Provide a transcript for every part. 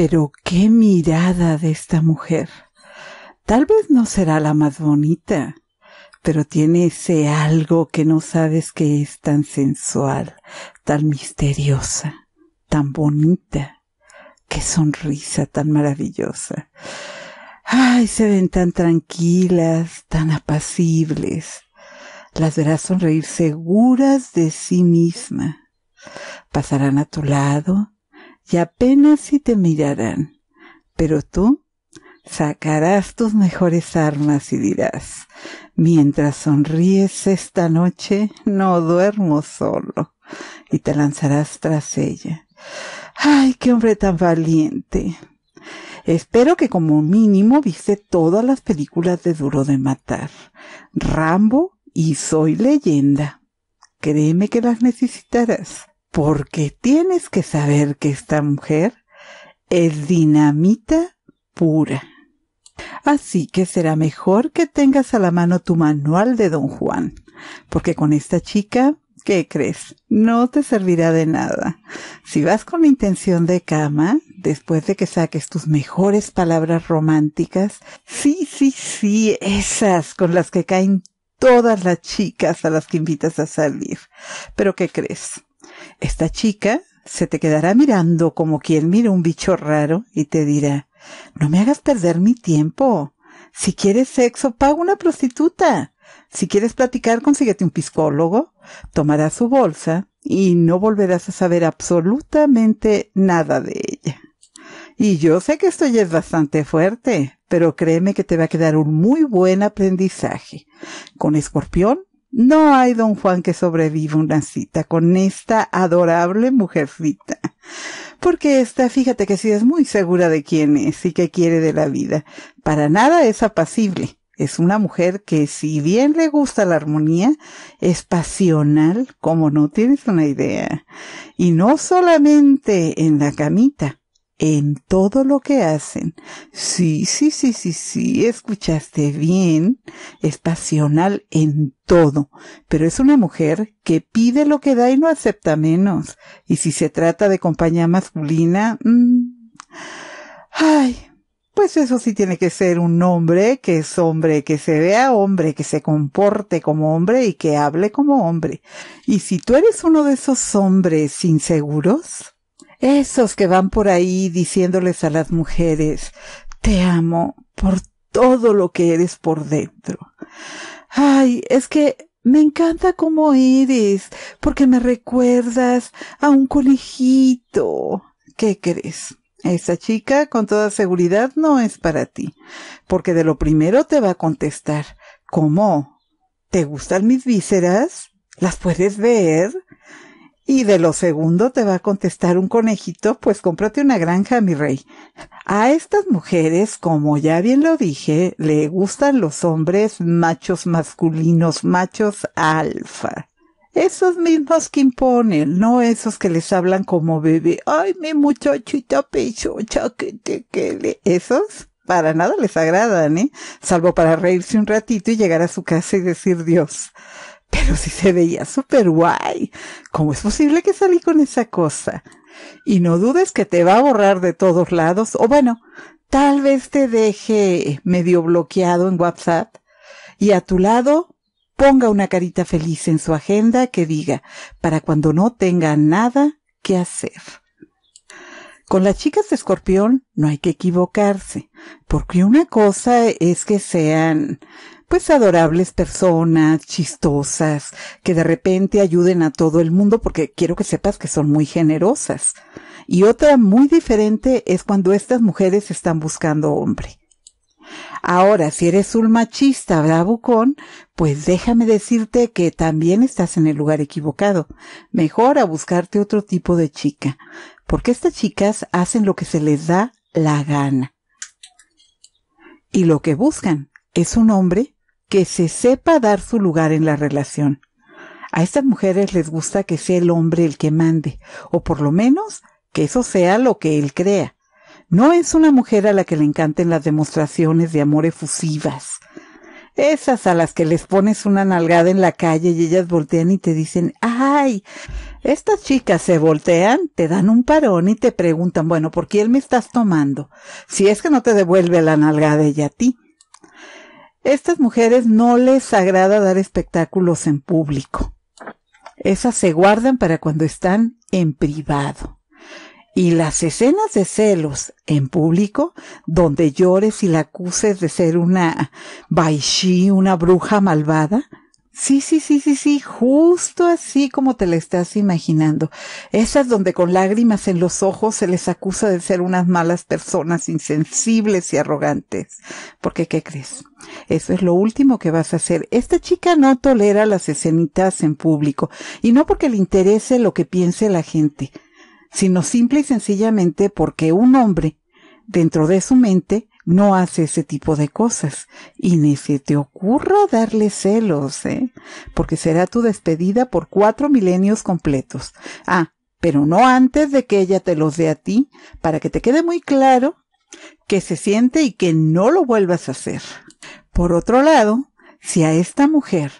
Pero qué mirada de esta mujer. Tal vez no será la más bonita, pero tiene ese algo que no sabes que es tan sensual, tan misteriosa, tan bonita. Qué sonrisa tan maravillosa. Ay, se ven tan tranquilas, tan apacibles. Las verás sonreír seguras de sí misma. Pasarán a tu lado, y apenas si te mirarán. Pero tú sacarás tus mejores armas y dirás, mientras sonríes esta noche, no duermo solo, y te lanzarás tras ella. ¡Ay, qué hombre tan valiente! Espero que como mínimo viste todas las películas de Duro de Matar, Rambo y Soy Leyenda. Créeme que las necesitarás porque tienes que saber que esta mujer es dinamita pura. Así que será mejor que tengas a la mano tu manual de don Juan, porque con esta chica, ¿qué crees? No te servirá de nada. Si vas con la intención de cama, después de que saques tus mejores palabras románticas, sí, sí, sí, esas con las que caen todas las chicas a las que invitas a salir. Pero ¿qué crees? Esta chica se te quedará mirando como quien mira un bicho raro y te dirá, no me hagas perder mi tiempo. Si quieres sexo, paga una prostituta. Si quieres platicar, consíguete un psicólogo. tomará su bolsa y no volverás a saber absolutamente nada de ella. Y yo sé que esto ya es bastante fuerte, pero créeme que te va a quedar un muy buen aprendizaje. Con escorpión no hay don Juan que sobreviva una cita con esta adorable mujercita. Porque esta, fíjate que si es muy segura de quién es y qué quiere de la vida. Para nada es apacible. Es una mujer que si bien le gusta la armonía, es pasional como no tienes una idea. Y no solamente en la camita, en todo lo que hacen. Sí, sí, sí, sí, sí, escuchaste bien. Es pasional en todo, pero es una mujer que pide lo que da y no acepta menos. Y si se trata de compañía masculina, mmm, ay, pues eso sí tiene que ser un hombre que es hombre, que se vea hombre, que se comporte como hombre y que hable como hombre. Y si tú eres uno de esos hombres inseguros, esos que van por ahí diciéndoles a las mujeres, te amo por todo lo que eres por dentro. Ay, es que me encanta cómo eres, porque me recuerdas a un conejito. ¿Qué crees? Esa chica con toda seguridad no es para ti, porque de lo primero te va a contestar, ¿cómo? ¿Te gustan mis vísceras? ¿Las puedes ver? Y de lo segundo te va a contestar un conejito, pues cómprate una granja, mi rey. A estas mujeres, como ya bien lo dije, le gustan los hombres machos masculinos, machos alfa. Esos mismos que imponen, no esos que les hablan como bebé. Ay, mi muchachita pechocha, que te quede. Esos para nada les agradan, ¿eh? Salvo para reírse un ratito y llegar a su casa y decir Dios. Pero si se veía súper guay, ¿cómo es posible que salí con esa cosa? Y no dudes que te va a borrar de todos lados, o bueno, tal vez te deje medio bloqueado en WhatsApp y a tu lado ponga una carita feliz en su agenda que diga, para cuando no tenga nada que hacer. Con las chicas de escorpión no hay que equivocarse, porque una cosa es que sean pues adorables personas, chistosas, que de repente ayuden a todo el mundo porque quiero que sepas que son muy generosas. Y otra muy diferente es cuando estas mujeres están buscando hombre. Ahora, si eres un machista bravucón, pues déjame decirte que también estás en el lugar equivocado. Mejor a buscarte otro tipo de chica, porque estas chicas hacen lo que se les da la gana. Y lo que buscan es un hombre que se sepa dar su lugar en la relación. A estas mujeres les gusta que sea el hombre el que mande, o por lo menos que eso sea lo que él crea. No es una mujer a la que le encanten las demostraciones de amor efusivas. Esas a las que les pones una nalgada en la calle y ellas voltean y te dicen, ay, estas chicas se voltean, te dan un parón y te preguntan, bueno, ¿por quién me estás tomando? Si es que no te devuelve la nalgada ella a ti. Estas mujeres no les agrada dar espectáculos en público. Esas se guardan para cuando están en privado. Y las escenas de celos en público, donde llores y la acuses de ser una baishi, una bruja malvada, Sí, sí, sí, sí, sí, justo así como te la estás imaginando. Esas donde con lágrimas en los ojos se les acusa de ser unas malas personas insensibles y arrogantes. Porque, ¿qué crees? Eso es lo último que vas a hacer. Esta chica no tolera las escenitas en público, y no porque le interese lo que piense la gente, sino simple y sencillamente porque un hombre, dentro de su mente, no hace ese tipo de cosas. Y ni se te ocurra darle celos, ¿eh? Porque será tu despedida por cuatro milenios completos. Ah, pero no antes de que ella te los dé a ti, para que te quede muy claro que se siente y que no lo vuelvas a hacer. Por otro lado, si a esta mujer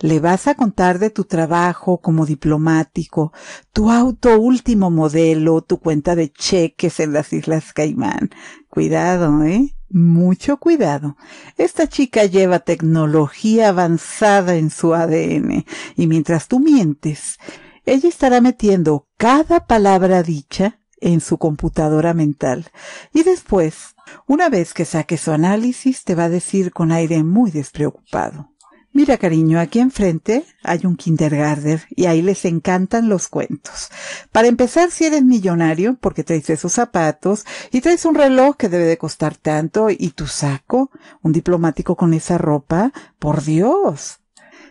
le vas a contar de tu trabajo como diplomático, tu auto último modelo, tu cuenta de cheques en las Islas Caimán. Cuidado, ¿eh? Mucho cuidado. Esta chica lleva tecnología avanzada en su ADN y mientras tú mientes, ella estará metiendo cada palabra dicha en su computadora mental. Y después, una vez que saque su análisis, te va a decir con aire muy despreocupado. Mira, cariño, aquí enfrente hay un kindergarten y ahí les encantan los cuentos. Para empezar, si eres millonario, porque traes esos zapatos y traes un reloj que debe de costar tanto y tu saco, un diplomático con esa ropa, por Dios.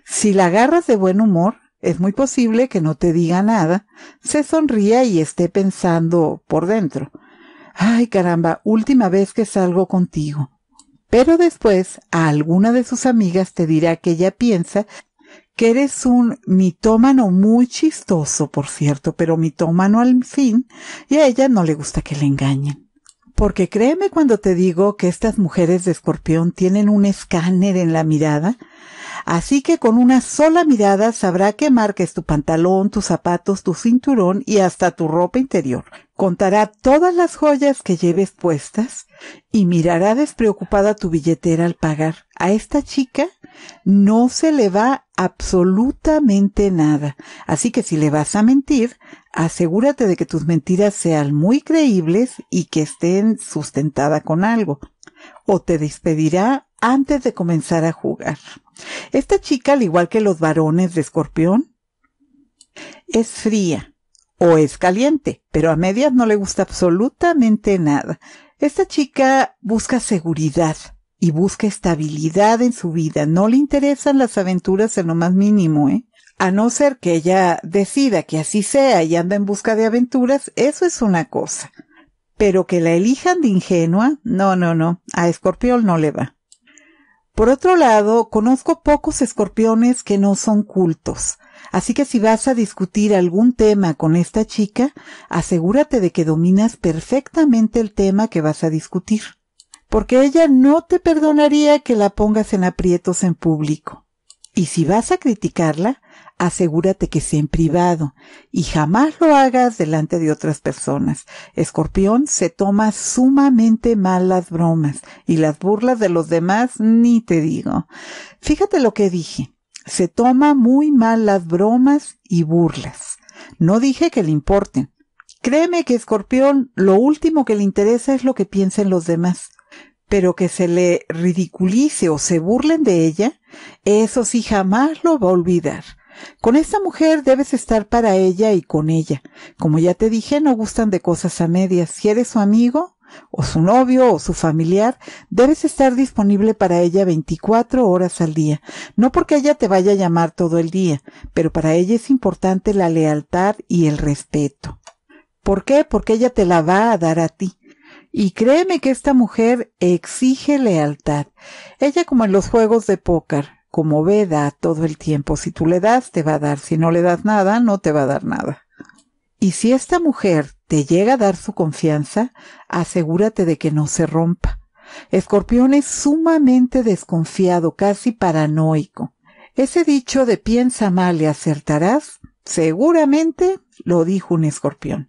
Si la agarras de buen humor, es muy posible que no te diga nada, se sonría y esté pensando por dentro. Ay, caramba, última vez que salgo contigo. Pero después a alguna de sus amigas te dirá que ella piensa que eres un mitómano muy chistoso, por cierto, pero mitómano al fin, y a ella no le gusta que le engañen. Porque créeme cuando te digo que estas mujeres de escorpión tienen un escáner en la mirada Así que con una sola mirada sabrá que marques tu pantalón, tus zapatos, tu cinturón y hasta tu ropa interior. Contará todas las joyas que lleves puestas y mirará despreocupada tu billetera al pagar. A esta chica no se le va absolutamente nada. Así que si le vas a mentir, asegúrate de que tus mentiras sean muy creíbles y que estén sustentadas con algo. O te despedirá antes de comenzar a jugar. Esta chica, al igual que los varones de escorpión, es fría o es caliente, pero a medias no le gusta absolutamente nada. Esta chica busca seguridad y busca estabilidad en su vida. No le interesan las aventuras en lo más mínimo, ¿eh? A no ser que ella decida que así sea y anda en busca de aventuras, eso es una cosa. Pero que la elijan de ingenua, no, no, no, a Escorpión no le va. Por otro lado, conozco pocos escorpiones que no son cultos, así que si vas a discutir algún tema con esta chica, asegúrate de que dominas perfectamente el tema que vas a discutir, porque ella no te perdonaría que la pongas en aprietos en público. Y si vas a criticarla, asegúrate que sea en privado y jamás lo hagas delante de otras personas. Escorpión se toma sumamente mal las bromas y las burlas de los demás ni te digo. Fíjate lo que dije. Se toma muy mal las bromas y burlas. No dije que le importen. Créeme que Escorpión lo último que le interesa es lo que piensen los demás pero que se le ridiculice o se burlen de ella, eso sí jamás lo va a olvidar. Con esta mujer debes estar para ella y con ella. Como ya te dije, no gustan de cosas a medias. Si eres su amigo, o su novio, o su familiar, debes estar disponible para ella 24 horas al día. No porque ella te vaya a llamar todo el día, pero para ella es importante la lealtad y el respeto. ¿Por qué? Porque ella te la va a dar a ti. Y créeme que esta mujer exige lealtad. Ella como en los juegos de póker, como veda todo el tiempo. Si tú le das, te va a dar. Si no le das nada, no te va a dar nada. Y si esta mujer te llega a dar su confianza, asegúrate de que no se rompa. Escorpión es sumamente desconfiado, casi paranoico. Ese dicho de piensa mal y acertarás, seguramente lo dijo un escorpión.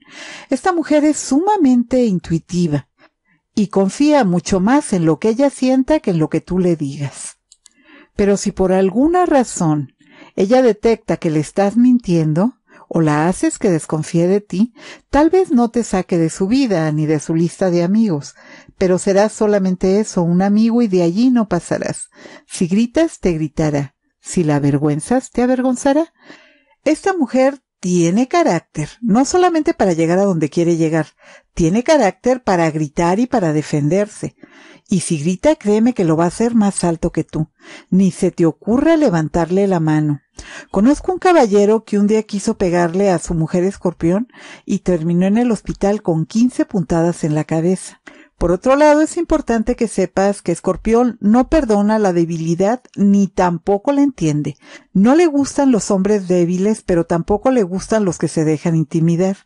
Esta mujer es sumamente intuitiva y confía mucho más en lo que ella sienta que en lo que tú le digas. Pero si por alguna razón ella detecta que le estás mintiendo, o la haces que desconfíe de ti, tal vez no te saque de su vida ni de su lista de amigos, pero será solamente eso, un amigo y de allí no pasarás. Si gritas, te gritará. Si la avergüenzas, te avergonzará. Esta mujer tiene carácter, no solamente para llegar a donde quiere llegar, tiene carácter para gritar y para defenderse. Y si grita, créeme que lo va a hacer más alto que tú. Ni se te ocurra levantarle la mano. Conozco un caballero que un día quiso pegarle a su mujer escorpión y terminó en el hospital con 15 puntadas en la cabeza. Por otro lado, es importante que sepas que Escorpión no perdona la debilidad ni tampoco la entiende. No le gustan los hombres débiles, pero tampoco le gustan los que se dejan intimidar.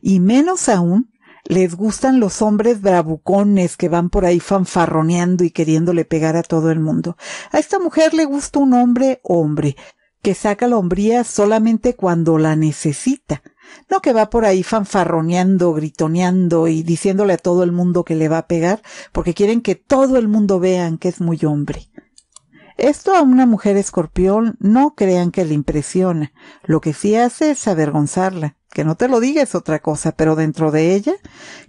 Y menos aún les gustan los hombres bravucones que van por ahí fanfarroneando y queriéndole pegar a todo el mundo. A esta mujer le gusta un hombre hombre, que saca la hombría solamente cuando la necesita, no que va por ahí fanfarroneando, gritoneando y diciéndole a todo el mundo que le va a pegar, porque quieren que todo el mundo vean que es muy hombre. Esto a una mujer escorpión no crean que le impresiona, lo que sí hace es avergonzarla que no te lo diga es otra cosa, pero dentro de ella,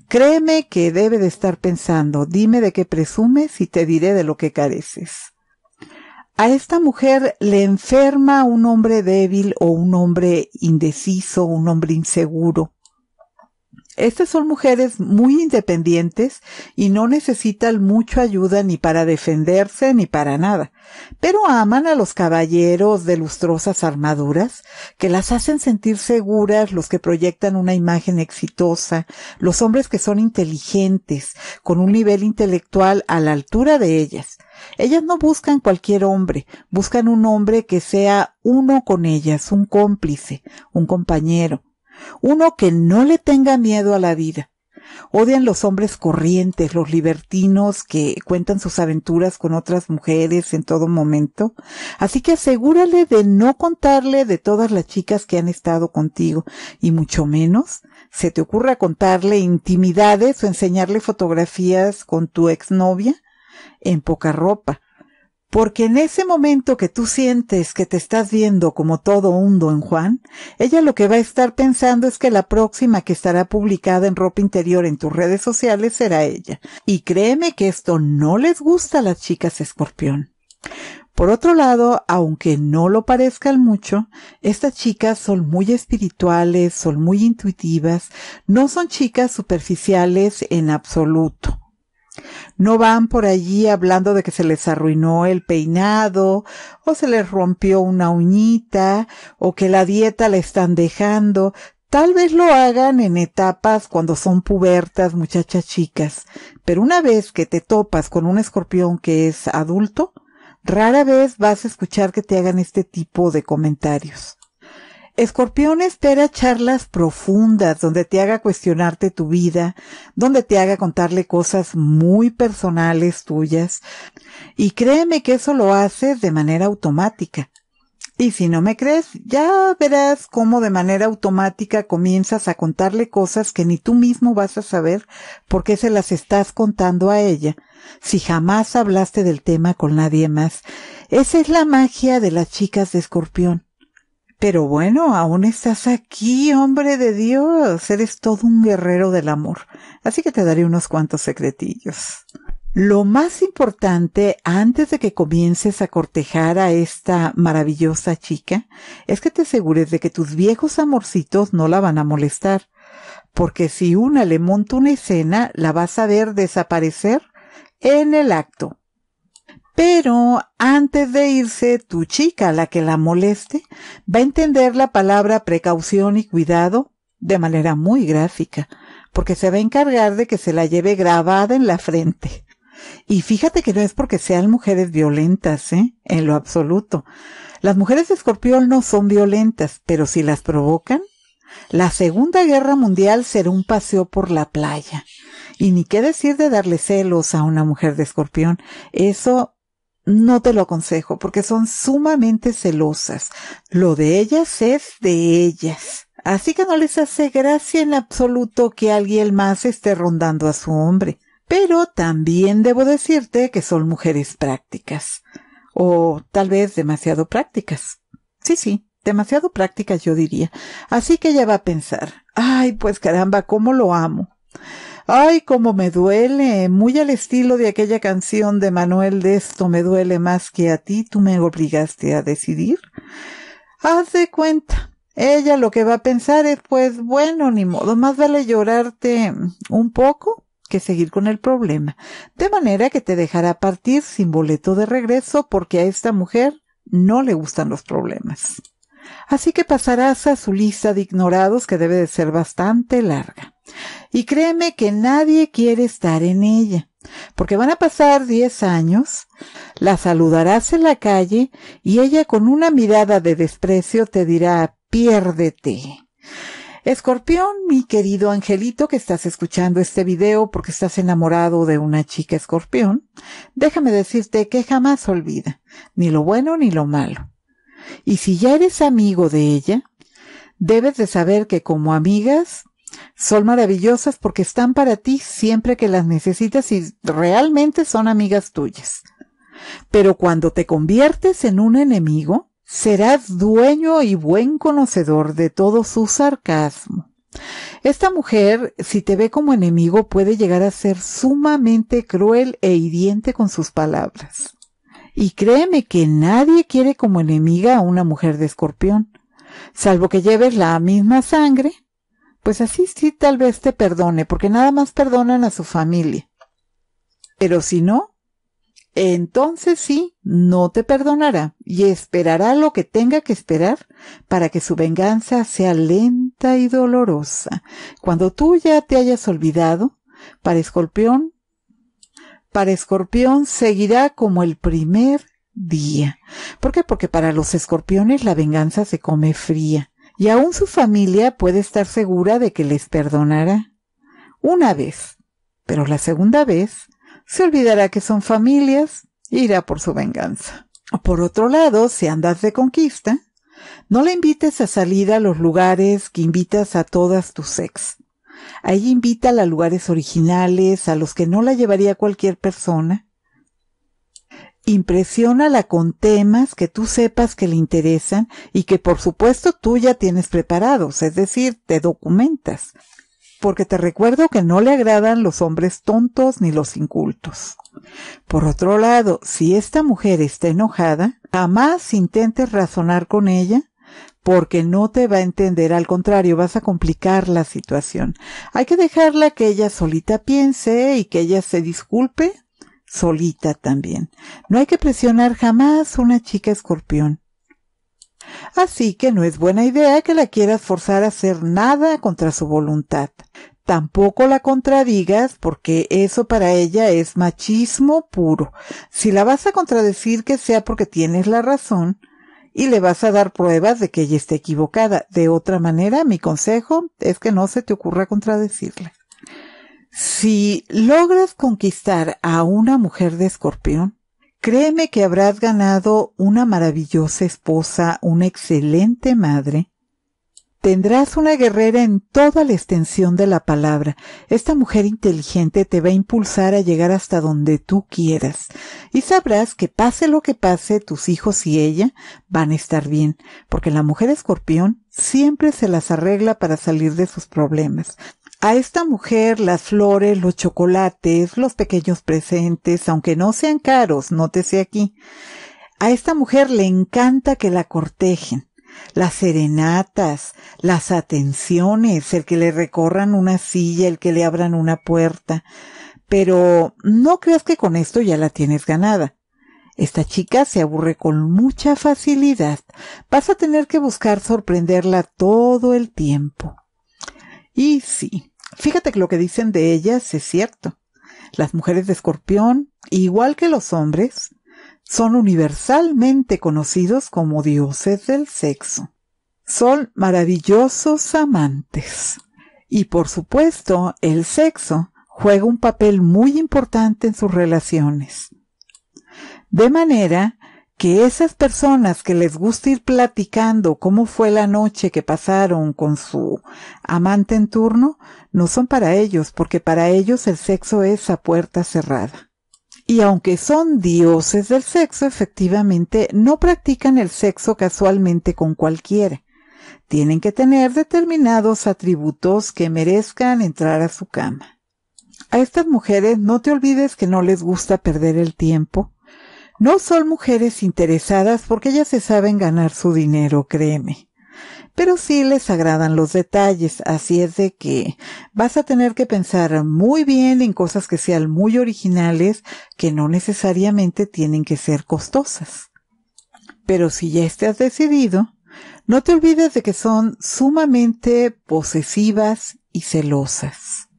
créeme que debe de estar pensando, dime de qué presumes y te diré de lo que careces. A esta mujer le enferma un hombre débil o un hombre indeciso, un hombre inseguro. Estas son mujeres muy independientes y no necesitan mucha ayuda ni para defenderse ni para nada, pero aman a los caballeros de lustrosas armaduras que las hacen sentir seguras, los que proyectan una imagen exitosa, los hombres que son inteligentes, con un nivel intelectual a la altura de ellas. Ellas no buscan cualquier hombre, buscan un hombre que sea uno con ellas, un cómplice, un compañero, uno que no le tenga miedo a la vida. Odian los hombres corrientes, los libertinos que cuentan sus aventuras con otras mujeres en todo momento. Así que asegúrale de no contarle de todas las chicas que han estado contigo y mucho menos se te ocurra contarle intimidades o enseñarle fotografías con tu exnovia en poca ropa. Porque en ese momento que tú sientes que te estás viendo como todo un en Juan, ella lo que va a estar pensando es que la próxima que estará publicada en ropa interior en tus redes sociales será ella. Y créeme que esto no les gusta a las chicas escorpión. Por otro lado, aunque no lo parezcan mucho, estas chicas son muy espirituales, son muy intuitivas, no son chicas superficiales en absoluto. No van por allí hablando de que se les arruinó el peinado, o se les rompió una uñita, o que la dieta la están dejando. Tal vez lo hagan en etapas cuando son pubertas, muchachas chicas, pero una vez que te topas con un escorpión que es adulto, rara vez vas a escuchar que te hagan este tipo de comentarios. Escorpión espera charlas profundas donde te haga cuestionarte tu vida, donde te haga contarle cosas muy personales tuyas. Y créeme que eso lo haces de manera automática. Y si no me crees, ya verás cómo de manera automática comienzas a contarle cosas que ni tú mismo vas a saber por qué se las estás contando a ella, si jamás hablaste del tema con nadie más. Esa es la magia de las chicas de escorpión pero bueno, aún estás aquí, hombre de Dios. Eres todo un guerrero del amor. Así que te daré unos cuantos secretillos. Lo más importante antes de que comiences a cortejar a esta maravillosa chica es que te asegures de que tus viejos amorcitos no la van a molestar. Porque si una le monta una escena, la vas a ver desaparecer en el acto. Pero antes de irse, tu chica, la que la moleste, va a entender la palabra precaución y cuidado de manera muy gráfica, porque se va a encargar de que se la lleve grabada en la frente. Y fíjate que no es porque sean mujeres violentas, ¿eh? En lo absoluto. Las mujeres de escorpión no son violentas, pero si las provocan, la Segunda Guerra Mundial será un paseo por la playa. Y ni qué decir de darle celos a una mujer de escorpión. Eso no te lo aconsejo porque son sumamente celosas. Lo de ellas es de ellas. Así que no les hace gracia en absoluto que alguien más esté rondando a su hombre. Pero también debo decirte que son mujeres prácticas. O tal vez demasiado prácticas. Sí, sí, demasiado prácticas yo diría. Así que ella va a pensar, ay, pues caramba, cómo lo amo. Ay, cómo me duele, muy al estilo de aquella canción de Manuel de esto me duele más que a ti, tú me obligaste a decidir. Haz de cuenta. Ella lo que va a pensar es, pues, bueno, ni modo, más vale llorarte un poco que seguir con el problema. De manera que te dejará partir sin boleto de regreso porque a esta mujer no le gustan los problemas. Así que pasarás a su lista de ignorados que debe de ser bastante larga. Y créeme que nadie quiere estar en ella, porque van a pasar diez años, la saludarás en la calle y ella con una mirada de desprecio te dirá, piérdete. Escorpión, mi querido angelito que estás escuchando este video porque estás enamorado de una chica escorpión, déjame decirte que jamás olvida, ni lo bueno ni lo malo. Y si ya eres amigo de ella, debes de saber que como amigas son maravillosas porque están para ti siempre que las necesitas y realmente son amigas tuyas. Pero cuando te conviertes en un enemigo, serás dueño y buen conocedor de todo su sarcasmo. Esta mujer, si te ve como enemigo, puede llegar a ser sumamente cruel e hiriente con sus palabras. Y créeme que nadie quiere como enemiga a una mujer de escorpión. Salvo que lleves la misma sangre, pues así sí tal vez te perdone, porque nada más perdonan a su familia. Pero si no, entonces sí, no te perdonará y esperará lo que tenga que esperar para que su venganza sea lenta y dolorosa. Cuando tú ya te hayas olvidado, para Escorpión para escorpión seguirá como el primer día. ¿Por qué? Porque para los escorpiones la venganza se come fría y aún su familia puede estar segura de que les perdonará. Una vez, pero la segunda vez, se olvidará que son familias e irá por su venganza. Por otro lado, si andas de conquista, no le invites a salir a los lugares que invitas a todas tus ex. Ahí invítala a lugares originales, a los que no la llevaría cualquier persona. Impresiónala con temas que tú sepas que le interesan y que por supuesto tú ya tienes preparados, es decir, te documentas. Porque te recuerdo que no le agradan los hombres tontos ni los incultos. Por otro lado, si esta mujer está enojada, jamás intentes razonar con ella porque no te va a entender, al contrario, vas a complicar la situación. Hay que dejarla que ella solita piense y que ella se disculpe solita también. No hay que presionar jamás una chica escorpión. Así que no es buena idea que la quieras forzar a hacer nada contra su voluntad. Tampoco la contradigas porque eso para ella es machismo puro. Si la vas a contradecir que sea porque tienes la razón, y le vas a dar pruebas de que ella esté equivocada. De otra manera, mi consejo es que no se te ocurra contradecirla. Si logras conquistar a una mujer de escorpión, créeme que habrás ganado una maravillosa esposa, una excelente madre, Tendrás una guerrera en toda la extensión de la palabra. Esta mujer inteligente te va a impulsar a llegar hasta donde tú quieras. Y sabrás que pase lo que pase, tus hijos y ella van a estar bien, porque la mujer escorpión siempre se las arregla para salir de sus problemas. A esta mujer las flores, los chocolates, los pequeños presentes, aunque no sean caros, nótese aquí. A esta mujer le encanta que la cortejen las serenatas, las atenciones, el que le recorran una silla, el que le abran una puerta. Pero no creas que con esto ya la tienes ganada. Esta chica se aburre con mucha facilidad. Vas a tener que buscar sorprenderla todo el tiempo. Y sí, fíjate que lo que dicen de ellas es cierto. Las mujeres de escorpión, igual que los hombres, son universalmente conocidos como dioses del sexo. Son maravillosos amantes. Y por supuesto, el sexo juega un papel muy importante en sus relaciones. De manera que esas personas que les gusta ir platicando cómo fue la noche que pasaron con su amante en turno, no son para ellos, porque para ellos el sexo es a puerta cerrada y aunque son dioses del sexo, efectivamente no practican el sexo casualmente con cualquiera. Tienen que tener determinados atributos que merezcan entrar a su cama. A estas mujeres no te olvides que no les gusta perder el tiempo. No son mujeres interesadas porque ellas se saben ganar su dinero, créeme pero sí les agradan los detalles, así es de que vas a tener que pensar muy bien en cosas que sean muy originales, que no necesariamente tienen que ser costosas. Pero si ya estás decidido, no te olvides de que son sumamente posesivas y celosas.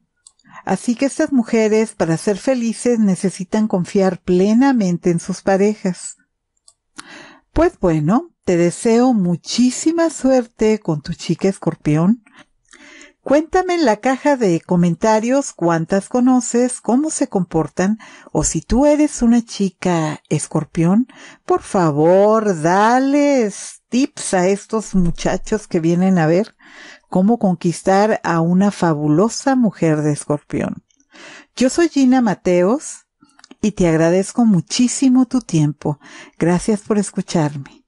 Así que estas mujeres, para ser felices, necesitan confiar plenamente en sus parejas. Pues bueno, te deseo muchísima suerte con tu chica escorpión. Cuéntame en la caja de comentarios cuántas conoces, cómo se comportan o si tú eres una chica escorpión, por favor, dale tips a estos muchachos que vienen a ver cómo conquistar a una fabulosa mujer de escorpión. Yo soy Gina Mateos y te agradezco muchísimo tu tiempo. Gracias por escucharme.